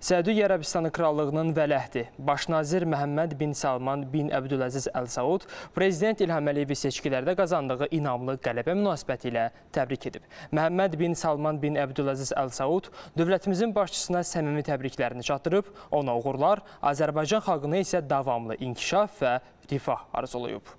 Səudiyyə Ərəbistanı Krallığının vələhdi, Başnazir Məhəmməd bin Salman bin Əbdüləziz Əl Saud Prezident İlham Əliyevi seçkilərdə qazandığı inamlı qələbə münasibəti ilə təbrik edib. Məhəmməd bin Salman bin Əbdüləziz Əl Saud dövlətimizin başçısına səmimi təbriklərini çatdırıb, ona uğurlar, Azərbaycan xalqına isə davamlı inkişaf və rifah arzulayıb.